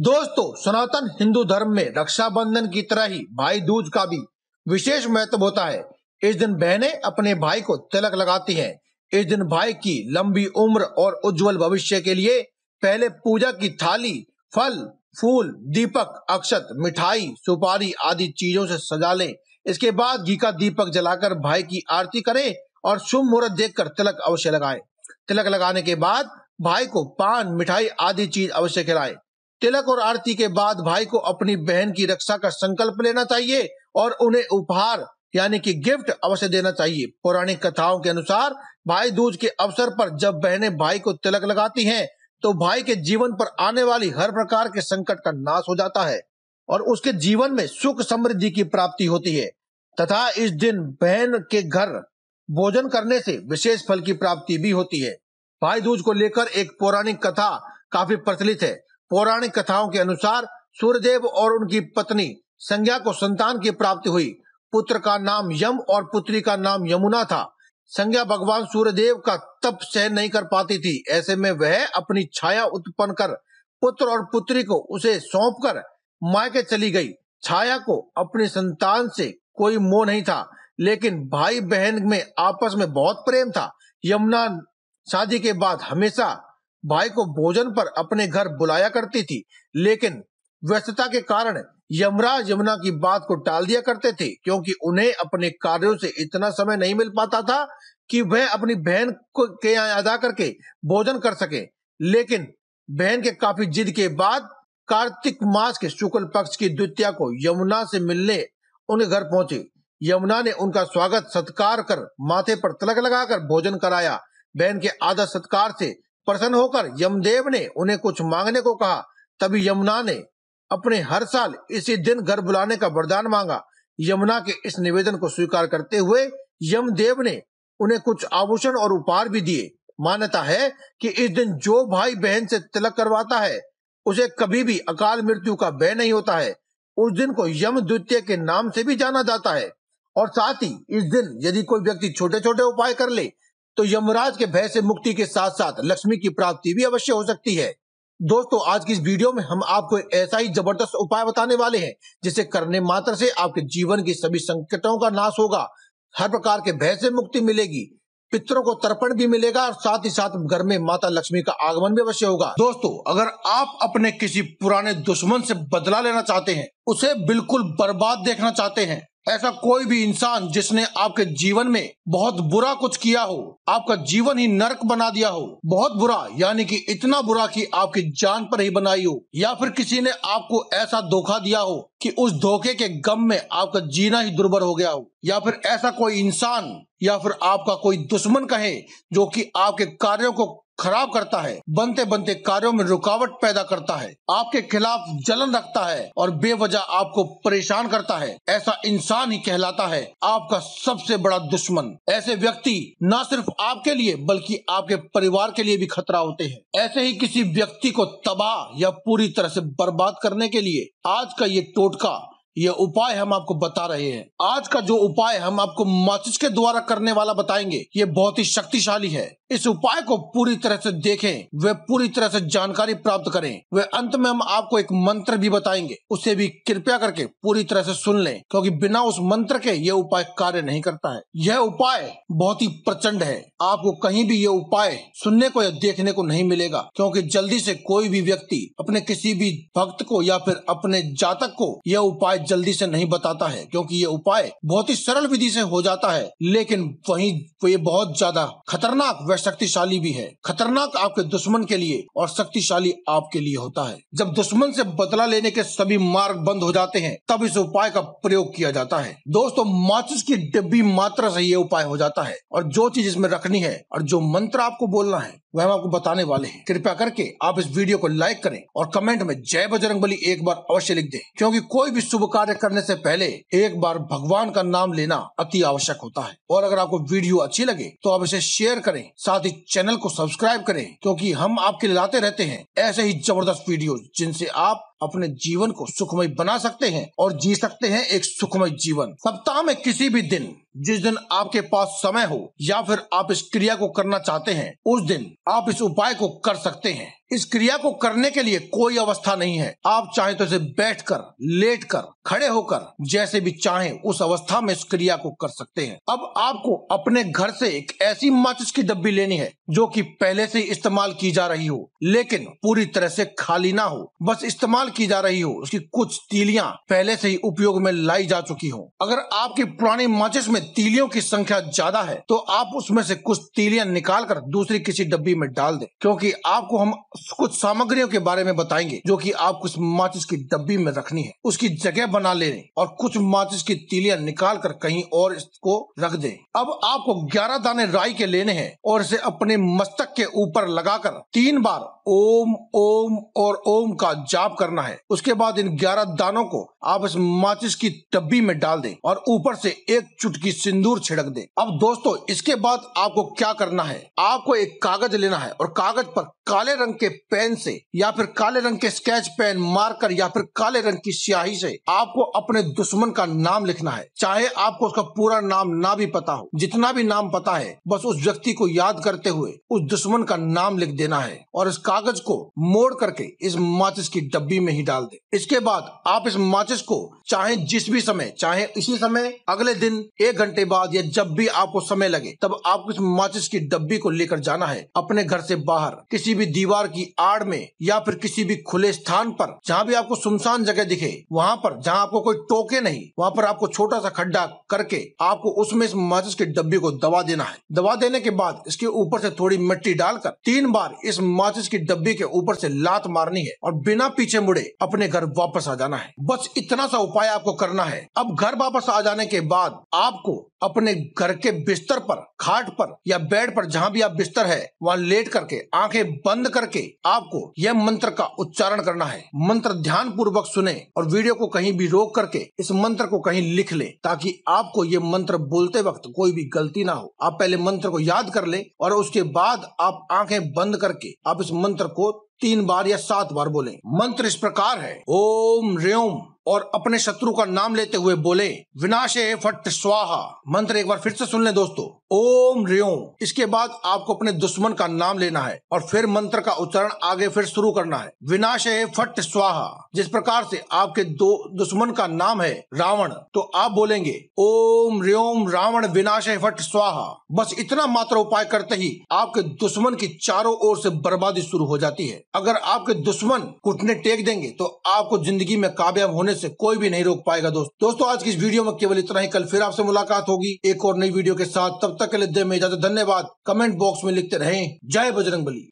दोस्तों सनातन हिंदू धर्म में रक्षाबंधन की तरह ही भाई दूज का भी विशेष महत्व होता है इस दिन बहनें अपने भाई को तिलक लगाती हैं इस दिन भाई की लंबी उम्र और उज्जवल भविष्य के लिए पहले पूजा की थाली फल फूल दीपक अक्षत मिठाई सुपारी आदि चीजों से सजा लें इसके बाद घी का दीपक जलाकर भाई की आरती करें और शुभ मुहूर्त देखकर तिलक अवश्य लगाएं तिलक लगाने के बाद भाई को पान मिठाई आदि चीज अवश्य खिलाएं तिलक और आरती के बाद भाई को अपनी बहन की रक्षा का संकल्प लेना चाहिए और उन्हें उपहार यानी कि गिफ्ट अवश्य देना चाहिए पौराणिक कथाओं के अनुसार भाई दूज के अवसर पर जब बहनें भाई को तिलक लगाती हैं तो भाई के जीवन पर आने वाली हर प्रकार के संकट का नाश हो जाता है और उसके जीवन में सुख समृद्धि की प्राप्ति होती है तथा इस दिन बहन के घर भोजन करने से विशेष फल की प्राप्ति भी होती है भाई दूज को लेकर एक पौराणिक कथा काफी प्रचलित है पौराणिक कथाओं के अनुसार सूर्यदेव और उनकी पत्नी संज्ञा को संतान की प्राप्ति हुई पुत्र का नाम यम और पुत्री का नाम यमुना था संज्ञा भगवान सूर्यदेव का तप सहन नहीं कर पाती थी ऐसे में वह अपनी छाया उत्पन्न कर पुत्र और पुत्री को उसे सौंप कर मायके चली गई छाया को अपनी संतान से कोई मोह नहीं था लेकिन भाई बहन में आपस में बहुत प्रेम था यमुना शादी के बाद हमेशा भाई को भोजन पर अपने घर बुलाया करती थी लेकिन व्यस्तता के कारण यमराज यमुना की बात को टाल दिया करते थे क्योंकि उन्हें अपने कार्यों से इतना समय नहीं मिल पाता था कि वह अपनी बहन को के अदा करके भोजन कर सके लेकिन बहन के काफी जिद के बाद कार्तिक मास के शुक्ल पक्ष की द्वितीय को यमुना से मिलने उनके घर पहुंचे यमुना ने उनका स्वागत सत्कार कर माथे पर तिलक लगाकर भोजन कराया बहन के आदर सत्कार से प्रसन्न होकर यमदेव ने उन्हें कुछ मांगने को कहा तभी यमुना ने अपने हर साल इसी दिन घर बुलाने का वरदान मांगा यमुना के इस निवेदन को स्वीकार करते हुए यमदेव ने उन्हें कुछ आभूषण और उपहार भी दिए मान्यता है कि इस दिन जो भाई बहन से तिलक करवाता है उसे कभी भी अकाल मृत्यु का भय नहीं होता है उस दिन को यम द्वितीय के नाम से भी जाना जाता है और साथ ही इस दिन यदि कोई व्यक्ति छोटे छोटे उपाय कर ले तो यमराज के भय से मुक्ति के साथ साथ लक्ष्मी की प्राप्ति भी अवश्य हो सकती है दोस्तों आज की इस वीडियो में हम आपको ऐसा ही जबरदस्त उपाय बताने वाले हैं जिसे करने मात्र से आपके जीवन के सभी संकटों का नाश होगा हर प्रकार के भय से मुक्ति मिलेगी पितरों को तर्पण भी मिलेगा और साथ ही साथ घर में माता लक्ष्मी का आगमन भी अवश्य होगा दोस्तों अगर आप अपने किसी पुराने दुश्मन से बदला लेना चाहते हैं उसे बिल्कुल बर्बाद देखना चाहते हैं ऐसा कोई भी इंसान जिसने आपके जीवन में बहुत बुरा कुछ किया हो आपका जीवन ही नरक बना दिया हो बहुत बुरा यानी कि इतना बुरा कि आपकी जान पर ही बनाई हो या फिर किसी ने आपको ऐसा धोखा दिया हो कि उस धोखे के गम में आपका जीना ही दुर्बर हो गया हो या फिर ऐसा कोई इंसान या फिर आपका कोई दुश्मन कहे जो कि आपके कार्यों को खराब करता है बनते बनते कार्यों में रुकावट पैदा करता है आपके खिलाफ जलन रखता है और बेवजह आपको परेशान करता है ऐसा इंसान ही कहलाता है आपका सबसे बड़ा दुश्मन ऐसे व्यक्ति न सिर्फ आपके लिए बल्कि आपके परिवार के लिए भी खतरा होते हैं ऐसे ही किसी व्यक्ति को तबाह या पूरी तरह से बर्बाद करने के लिए आज का ये टोटका ये उपाय हम आपको बता रहे हैं आज का जो उपाय हम आपको माचिस के द्वारा करने वाला बताएंगे ये बहुत ही शक्तिशाली है इस उपाय को पूरी तरह से देखें वे पूरी तरह से जानकारी प्राप्त करें वे अंत में हम आपको एक मंत्र भी बताएंगे उसे भी कृपया करके पूरी तरह से सुन लें क्योंकि बिना उस मंत्र के ये उपाय कार्य नहीं करता है यह उपाय बहुत ही प्रचंड है आपको कहीं भी ये उपाय सुनने को या देखने को नहीं मिलेगा क्योंकि जल्दी से कोई भी व्यक्ति अपने किसी भी भक्त को या फिर अपने जातक को यह उपाय जल्दी से नहीं बताता है क्योंकि यह उपाय बहुत ही सरल विधि से हो जाता है लेकिन वही ये बहुत ज्यादा खतरनाक शक्तिशाली भी है खतरनाक आपके दुश्मन के लिए और शक्तिशाली आपके लिए होता है जब दुश्मन से बदला लेने के सभी मार्ग बंद हो जाते हैं तब इस उपाय का प्रयोग किया जाता है दोस्तों माचिस की डिब्बी मात्रा से ये उपाय हो जाता है और जो चीज इसमें रखनी है और जो मंत्र आपको बोलना है वह हम आपको बताने वाले हैं कृपया करके आप इस वीडियो को लाइक करें और कमेंट में जय बजरंग बली एक बार अवश्य लिख दें क्योंकि कोई भी शुभ कार्य करने से पहले एक बार भगवान का नाम लेना अति आवश्यक होता है और अगर आपको वीडियो अच्छी लगे तो आप इसे शेयर करें साथ ही चैनल को सब्सक्राइब करें क्योंकि हम आपके लाते रहते हैं ऐसे ही जबरदस्त वीडियो जिनसे आप अपने जीवन को सुखमय बना सकते हैं और जी सकते हैं एक सुखमय जीवन सप्ताह में किसी भी दिन जिस दिन आपके पास समय हो या फिर आप इस क्रिया को करना चाहते हैं उस दिन आप इस उपाय को कर सकते हैं इस क्रिया को करने के लिए कोई अवस्था नहीं है आप चाहे तो इसे बैठ कर लेट कर खड़े होकर जैसे भी चाहे उस अवस्था में इस क्रिया को कर सकते हैं अब आपको अपने घर से एक ऐसी माचिस की डब्बी लेनी है जो कि पहले से इस्तेमाल की जा रही हो लेकिन पूरी तरह से खाली ना हो बस इस्तेमाल की जा रही हो उसकी कुछ तीलियां पहले से ही उपयोग में लाई जा चुकी हो अगर आपके पुराने माचिस में तीलियों की संख्या ज्यादा है तो आप उसमें से कुछ तीलियां निकाल कर दूसरी किसी डब्बी में डाल दें क्योंकि आपको हम कुछ सामग्रियों के बारे में बताएंगे जो कि आप कुछ माचिस की डब्बी में रखनी है उसकी जगह बना लेने और कुछ माचिस की तीलियां निकाल कर कहीं और इसको रख दे अब आपको ग्यारह दाने राई के लेने हैं और इसे अपने मस्तक के ऊपर लगाकर तीन बार ओम ओम और ओम का जाप करना करना है उसके बाद इन ग्यारह दानों को आप इस माचिस की डब्बी में डाल दें और ऊपर से एक चुटकी सिंदूर छिड़क दें अब दोस्तों इसके बाद आपको क्या करना है आपको एक कागज लेना है और कागज पर काले रंग के पेन से या फिर काले रंग के स्केच पेन मारकर या फिर काले रंग की स्याही से आपको अपने दुश्मन का नाम लिखना है चाहे आपको उसका पूरा नाम ना भी पता हो जितना भी नाम पता है बस उस व्यक्ति को याद करते हुए उस दुश्मन का नाम लिख देना है और इस कागज को मोड़ करके इस माचिस की डब्बी में में ही डाल दे इसके बाद आप इस माचिस को चाहे जिस भी समय चाहे इसी समय अगले दिन एक घंटे बाद या जब भी आपको समय लगे तब आपको इस माचिस की डब्बी को लेकर जाना है अपने घर से बाहर किसी भी दीवार की आड़ में या फिर किसी भी खुले स्थान पर जहाँ भी आपको सुनसान जगह दिखे वहाँ पर जहाँ आपको कोई टोके नहीं वहाँ पर आपको छोटा सा खड्डा करके आपको उसमें इस माचिस की डब्बी को दबा देना है दबा देने के बाद इसके ऊपर से थोड़ी मिट्टी डालकर तीन बार इस माचिस की डब्बी के ऊपर से लात मारनी है और बिना पीछे मुड़ मुड़े अपने घर वापस आ जाना है बस इतना सा उपाय आपको करना है अब घर वापस आ जाने के बाद आपको अपने घर के बिस्तर पर खाट पर या बेड पर जहाँ भी आप बिस्तर है वहाँ लेट करके आंखें बंद करके आपको यह मंत्र का उच्चारण करना है मंत्र ध्यान पूर्वक सुने और वीडियो को कहीं भी रोक करके इस मंत्र को कहीं लिख ले ताकि आपको ये मंत्र बोलते वक्त कोई भी गलती ना हो आप पहले मंत्र को याद कर ले और उसके बाद आप आंखें बंद करके आप इस मंत्र को तीन बार या सात बार बोले मंत्र इस प्रकार है ओम रेम और अपने शत्रु का नाम लेते हुए बोले विनाशे फट स्वाहा मंत्र एक बार फिर से सुन ले दोस्तों ओम रेओम इसके बाद आपको अपने दुश्मन का नाम लेना है और फिर मंत्र का उच्चारण आगे फिर शुरू करना है विनाश है फट स्वाहा जिस प्रकार से आपके दो दुश्मन का नाम है रावण तो आप बोलेंगे ओम रेओम रावण विनाश है फट स्वाहा बस इतना मात्र उपाय करते ही आपके दुश्मन की चारों ओर से बर्बादी शुरू हो जाती है अगर आपके दुश्मन घुटने टेक देंगे तो आपको जिंदगी में कामयाब होने से कोई भी नहीं रोक पाएगा दोस्तों दोस्तों आज की इस वीडियो में केवल इतना ही कल फिर आपसे मुलाकात होगी एक और नई वीडियो के साथ तब तक तक के लिए दे में इजाजत धन्यवाद कमेंट बॉक्स में लिखते रहें जय बजरंग